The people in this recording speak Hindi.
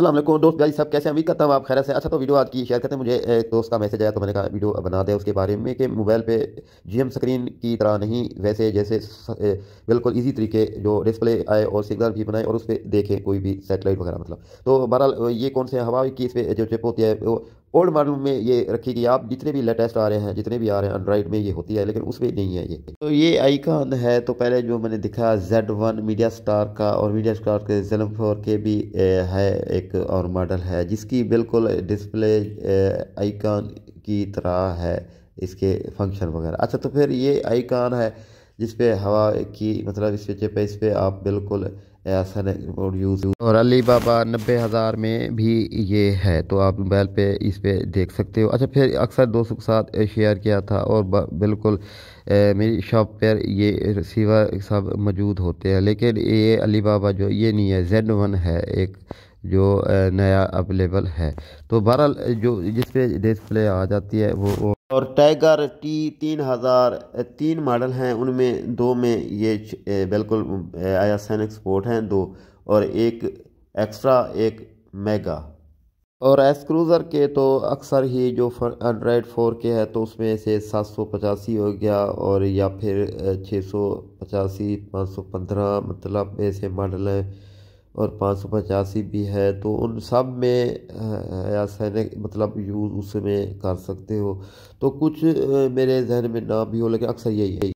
असलम दोस्त भाई सब कैसे उम्मीद करता हूँ आप खैर से अच्छा तो वीडियो आज की शेयर करते हैं मुझे एक दोस्त का मैसेज आया तो मैंने कहा वीडियो बना दे उसके बारे में कि मोबाइल पे जीएम स्क्रीन की तरह नहीं वैसे जैसे बिल्कुल इजी तरीके जो डिस्प्ले आए और सिग्नल भी बनाए और उस पर देखें कोई भी सेटेलाइट वगैरह मतलब तो बहरहाल ये कौन से हवा की इस पर जो चिप होती है वो ओल्ड मॉडल में ये रखी गई आप जितने भी लेटेस्ट आ रहे हैं जितने भी आ रहे हैं एंड्राइड में ये होती है लेकिन उसमें नहीं है ये तो ये आइकन है तो पहले जो मैंने दिखा जेड वन मीडिया स्टार का और मीडिया स्टार के जेलम फोर के भी है एक और मॉडल है जिसकी बिल्कुल डिस्प्ले आइकन की तरह है इसके फंक्शन वगैरह अच्छा तो फिर ये आइकान है जिसपे हवा की मतलब इस पे इस पर आप बिल्कुल असर और यूज़ और अली बाबा नब्बे हज़ार में भी ये है तो आप मोबाइल पे इस पे देख सकते हो अच्छा फिर अक्सर दोस्तों के साथ शेयर किया था और बिल्कुल ए, मेरी शॉप पर ये रिसीवर सब मौजूद होते हैं लेकिन ये अली बाबा जो ये नहीं है जेड वन है एक जो नया अवेलेबल है तो बहरहाल जो जिस पे डिस्प्ले आ जाती है वो और टाइगर टी तीन हज़ार तीन मॉडल हैं उनमें दो में ये बिल्कुल आया सैनिक स्पोर्ट हैं दो और एक एक्स्ट्रा एक मेगा और एस क्रूज़र के तो अक्सर ही जो एंड्राइड फोर के है तो उसमें से सात सौ पचासी हो गया और या फिर छः सौ पचासी पाँच सौ पंद्रह मतलब ऐसे मॉडल हैं और पाँच सौ पचासी भी है तो उन सब में रासायनिक मतलब यूज़ उसमें कर सकते हो तो कुछ मेरे जहन में ना भी हो लेकिन अक्सर यही है